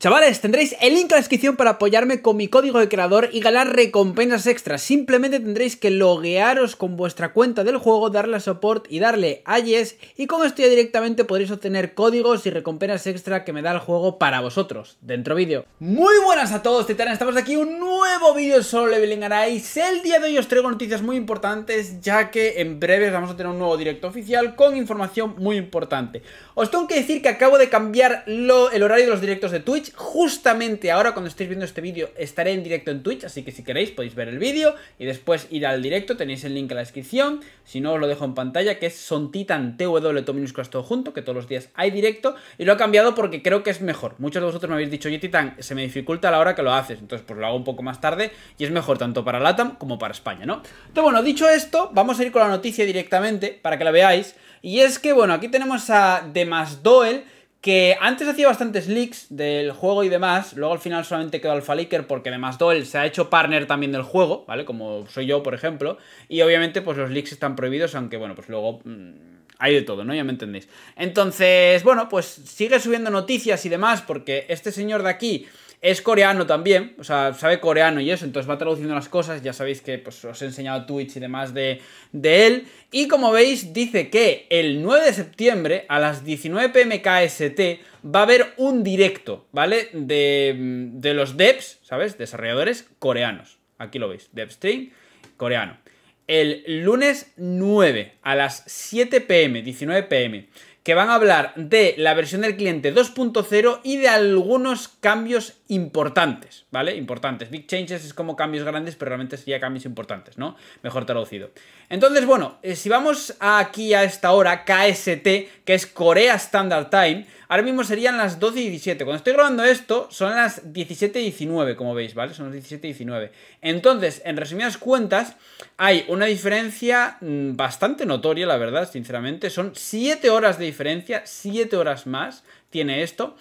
Chavales, tendréis el link en la descripción para apoyarme con mi código de creador y ganar recompensas extras. Simplemente tendréis que loguearos con vuestra cuenta del juego, darle a support y darle a yes y con esto ya directamente podréis obtener códigos y recompensas extra que me da el juego para vosotros. Dentro vídeo. Muy buenas a todos, Titanes. Estamos aquí un nuevo vídeo de Solo Leveling Arise. El día de hoy os traigo noticias muy importantes ya que en breves vamos a tener un nuevo directo oficial con información muy importante. Os tengo que decir que acabo de cambiar lo, el horario de los directos de Twitch Justamente ahora, cuando estéis viendo este vídeo, estaré en directo en Twitch, así que si queréis podéis ver el vídeo y después ir al directo, tenéis el link en la descripción. Si no, os lo dejo en pantalla, que es Sontitan TW, todo todo junto, que todos los días hay directo. Y lo he cambiado porque creo que es mejor. Muchos de vosotros me habéis dicho, oye Titan, se me dificulta a la hora que lo haces, entonces pues lo hago un poco más tarde y es mejor tanto para LATAM como para España, ¿no? Pero bueno, dicho esto, vamos a ir con la noticia directamente para que la veáis. Y es que, bueno, aquí tenemos a Demasdoel, que antes hacía bastantes leaks del juego y demás, luego al final solamente quedó alfa porque además Doel se ha hecho partner también del juego, ¿vale? Como soy yo, por ejemplo, y obviamente pues los leaks están prohibidos, aunque bueno, pues luego... Mm, hay de todo, ¿no? Ya me entendéis. Entonces, bueno, pues sigue subiendo noticias y demás, porque este señor de aquí es coreano también, o sea, sabe coreano y eso, entonces va traduciendo las cosas, ya sabéis que pues, os he enseñado Twitch y demás de, él. Y como veis, dice que el 9 de septiembre a las 19 pm KST va a haber un directo, ¿vale? De, de los devs, ¿sabes? Desarrolladores coreanos. Aquí lo veis, DevStream coreano. El lunes 9 a las 7 pm, 19 pm, que van a hablar de la versión del cliente 2.0 y de algunos cambios importantes, ¿vale? Importantes. Big changes es como cambios grandes, pero realmente sería cambios importantes, ¿no? Mejor traducido. Entonces, bueno, eh, si vamos aquí a esta hora, KST, que es Corea Standard Time, ahora mismo serían las 12 y 17. Cuando estoy grabando esto, son las 17 y 19, como veis, ¿vale? Son las 17 y 19. Entonces, en resumidas cuentas, hay una diferencia mm, bastante notoria, la verdad, sinceramente. Son 7 horas de diferencia 7 horas más tiene esto,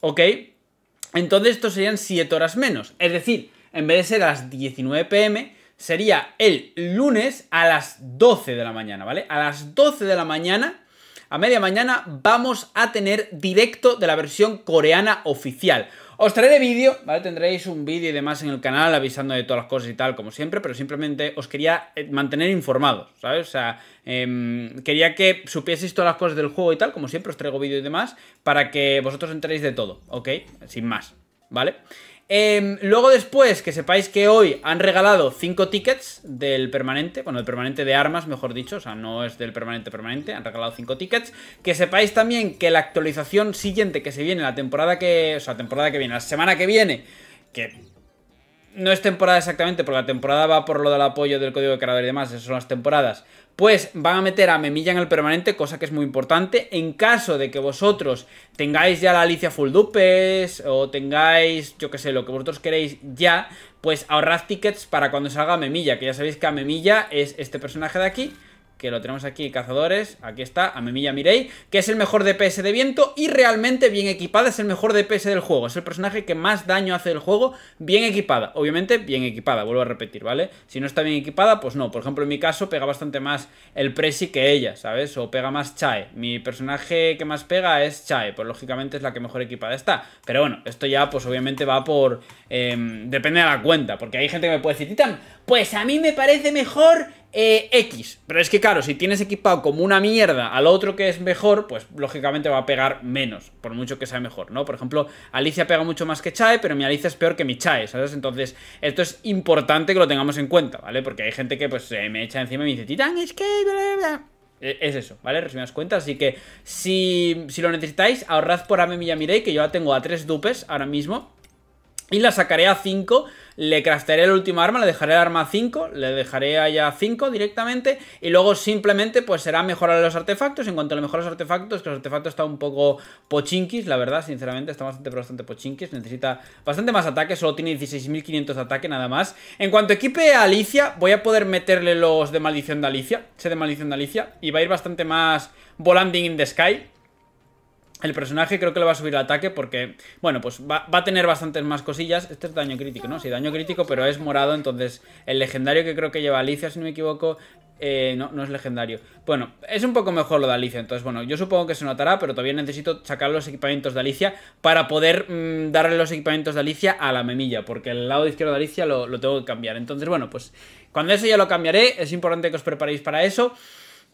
¿ok? Entonces esto serían 7 horas menos. Es decir, en vez de ser a las 19 pm, sería el lunes a las 12 de la mañana, ¿vale? A las 12 de la mañana, a media mañana, vamos a tener directo de la versión coreana oficial. Os traeré vídeo, ¿vale? Tendréis un vídeo y demás en el canal avisando de todas las cosas y tal, como siempre, pero simplemente os quería eh, mantener informados, ¿sabes? O sea, em, quería que supieseis todas las cosas del juego y tal, como siempre os traigo vídeo y demás, para que vosotros enteréis de todo, ¿ok? Sin más, ¿vale? vale Em, luego después, que sepáis que hoy han regalado 5 tickets del permanente, bueno, del permanente de armas, mejor dicho, o sea, no es del permanente permanente, han regalado 5 tickets. Que sepáis también que la actualización siguiente que se viene, la temporada que, o sea, temporada que viene, la semana que viene, que no es temporada exactamente, porque la temporada va por lo del apoyo del código de creador y demás, esas son las temporadas, pues van a meter a Memilla en el permanente, cosa que es muy importante. En caso de que vosotros tengáis ya la Alicia Full Dupes o tengáis, yo que sé, lo que vosotros queréis ya, pues ahorrad tickets para cuando salga Memilla, que ya sabéis que a Memilla es este personaje de aquí, que lo tenemos aquí, cazadores, aquí está, a Memilla Mirei, que es el mejor DPS de viento y realmente bien equipada, es el mejor DPS del juego, es el personaje que más daño hace del juego, bien equipada, obviamente bien equipada, vuelvo a repetir, ¿vale? Si no está bien equipada, pues no, por ejemplo en mi caso pega bastante más el Presi que ella, ¿sabes? O pega más Chae, mi personaje que más pega es Chae, pues lógicamente es la que mejor equipada está, pero bueno, esto ya pues obviamente va por, em, depende de la cuenta, porque hay gente que me puede decir, Titan, pues a mí me parece mejor eh, X. Pero es que claro, si tienes equipado como una mierda al otro que es mejor, pues lógicamente va a pegar menos, por mucho que sea mejor, ¿no? Por ejemplo, Alicia pega mucho más que Chae, pero mi Alicia es peor que mi Chae, ¿sabes? Entonces, esto es importante que lo tengamos en cuenta, ¿vale? Porque hay gente que pues se me echa encima y me dice, Titán, es que... E, es eso, ¿vale? Resumidas cuentas, así que si, si lo necesitáis, ahorrad por Ame Miyamirei, que yo la tengo a tres dupes ahora mismo y la sacaré a 5, le craftaré el último arma, le dejaré el arma a 5, le dejaré allá 5 directamente y luego simplemente pues será mejorar los artefactos. En cuanto a mejorar los artefactos, que los artefactos están un poco pochinquis, la verdad, sinceramente, está bastante, bastante pochinquis, necesita bastante más ataque, solo tiene 16.500 de ataque nada más. En cuanto equipe Alicia, voy a poder meterle los de maldición de Alicia, sé de maldición de Alicia, y va a ir bastante más volanding in the sky. El personaje creo que le va a subir el ataque porque, bueno, pues va, a tener bastantes más cosillas. Este es daño crítico, ¿no? Sí, daño crítico, pero es morado, entonces el legendario que creo que lleva Alicia, si no me equivoco, eh, no, no es legendario. Bueno, es un poco mejor lo de Alicia, entonces, bueno, yo supongo que se notará, pero todavía necesito sacar los equipamientos de Alicia para poder mm, darle los equipamientos de Alicia a la memilla, porque el lado izquierdo de Alicia lo, lo tengo que cambiar. Entonces, bueno, pues cuando eso ya lo cambiaré, es importante que os preparéis para eso.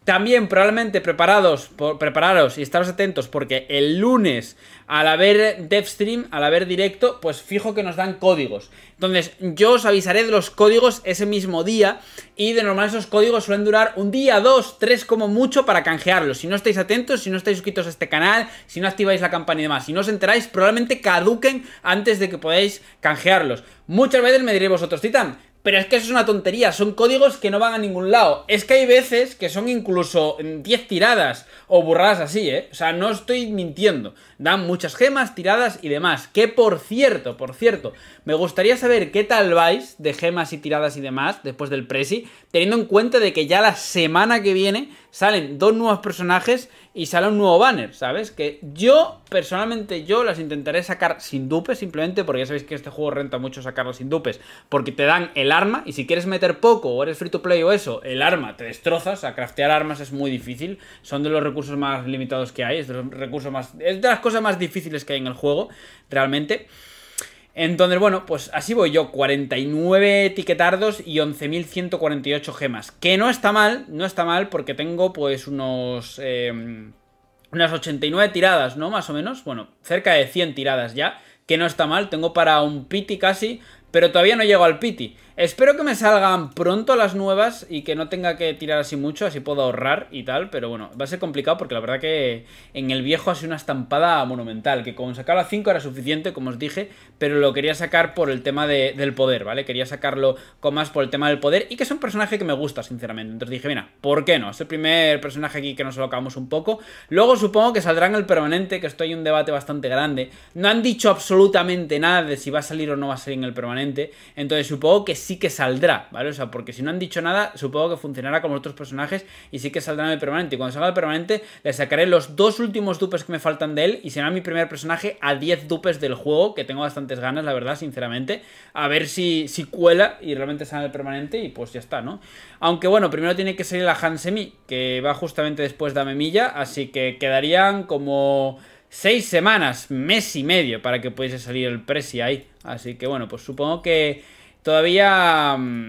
También probablemente preparados, prepararos y estaros atentos porque el lunes al haber DevStream, al haber directo, pues fijo que nos dan códigos. Entonces yo os avisaré de los códigos ese mismo día y de normal esos códigos suelen durar un día, dos, tres como mucho para canjearlos. Si no estáis atentos, si no estáis suscritos a este canal, si no activáis la campana y demás, si no os enteráis, probablemente caduquen antes de que podáis canjearlos. Muchas veces me diréis vosotros, Titan, pero es que eso es una tontería, son códigos que no van a ningún lado. Es que hay veces que son incluso 10 tiradas o burradas así, ¿eh? O sea, no estoy mintiendo. Dan muchas gemas, tiradas y demás. Que por cierto, por cierto, me gustaría saber qué tal vais de gemas y tiradas y demás después del presi, teniendo en cuenta de que ya la semana que viene salen dos nuevos personajes y sale un nuevo banner, ¿sabes? Que yo, personalmente, yo las intentaré sacar sin dupes, simplemente porque ya sabéis que este juego renta mucho sacarlas sin dupes, porque te dan el arma y si quieres meter poco o eres free to play o eso, el arma te destrozas, a craftear armas es muy difícil, son de los recursos más limitados que hay, es de los recursos más... es de las cosas más difíciles que hay en el juego, realmente. Entonces, bueno, pues así voy yo, 49 etiquetardos y 11.148 gemas, que no está mal, no está mal porque tengo pues unos... Em, unas 89 tiradas, ¿no? Más o menos, bueno, cerca de 100 tiradas ya, que no está mal, tengo para un piti casi, pero todavía no llego al pity Espero que me salgan pronto las nuevas y que no tenga que tirar así mucho, así puedo ahorrar y tal, pero bueno, va a ser complicado porque la verdad que en el viejo ha sido una estampada monumental, que con sacar a 5 era suficiente, como os dije, pero lo quería sacar por el tema del poder, ¿vale? Quería sacarlo con más por el tema del poder y que es un personaje que me gusta, sinceramente. Entonces dije, mira, ¿por qué no? Es el primer personaje aquí que nos lo acabamos un poco. Luego supongo que en el permanente, que esto hay un debate bastante grande. No han dicho absolutamente nada de si va a salir o no va a salir en el permanente entonces supongo que sí que saldrá, ¿vale? O sea, porque si no han dicho nada, supongo que funcionará como otros personajes y sí que saldrá el permanente. Y cuando salga el permanente, le sacaré los dos últimos dupes que me faltan de él y será mi primer personaje a 10 dupes del juego, que tengo bastantes ganas, la verdad, sinceramente. A ver si, si cuela y realmente sale el permanente y pues ya está, ¿no? Aunque bueno, primero tiene que salir la Hansemi, que va justamente después de Amemilla, así que quedarían como seis semanas, mes y medio para que pudiese salir el Prezi ahí. Así que bueno, pues supongo que todavía mm,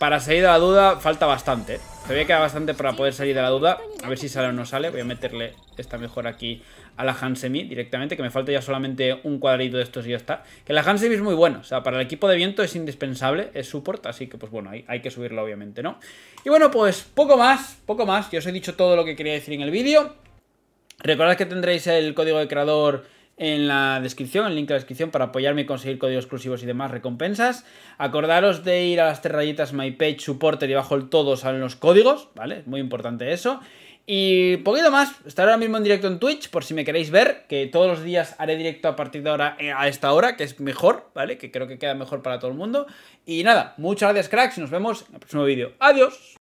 para salir de la duda falta bastante. ¿eh? Todavía queda bastante para poder salir de la duda. A ver si sale o no sale. Voy a meterle esta mejor aquí a la Hansemi directamente, que me falta ya solamente un cuadrito de estos y ya está. Que la Hansemi es muy buena, o sea, para el equipo de viento es indispensable, es support, así que pues bueno, hay, hay que subirla obviamente, ¿no? Y bueno, pues poco más, poco más. Yo os he dicho todo lo que quería decir en el vídeo. Recordad que tendréis el código de creador en la descripción, el link de la descripción para apoyarme y conseguir códigos exclusivos y demás recompensas. Acordaros de ir a las tres rayitas My Supporter y bajo el todo salen los códigos, ¿vale? Muy importante eso. Y poquito más, estaré ahora mismo en directo en Twitch por si me queréis ver, que todos los días haré directo a partir de ahora eh, a esta hora, que es mejor, ¿vale? Que creo que queda mejor para todo el mundo. Y nada, muchas gracias cracks y nos vemos en el próximo vídeo. Adiós.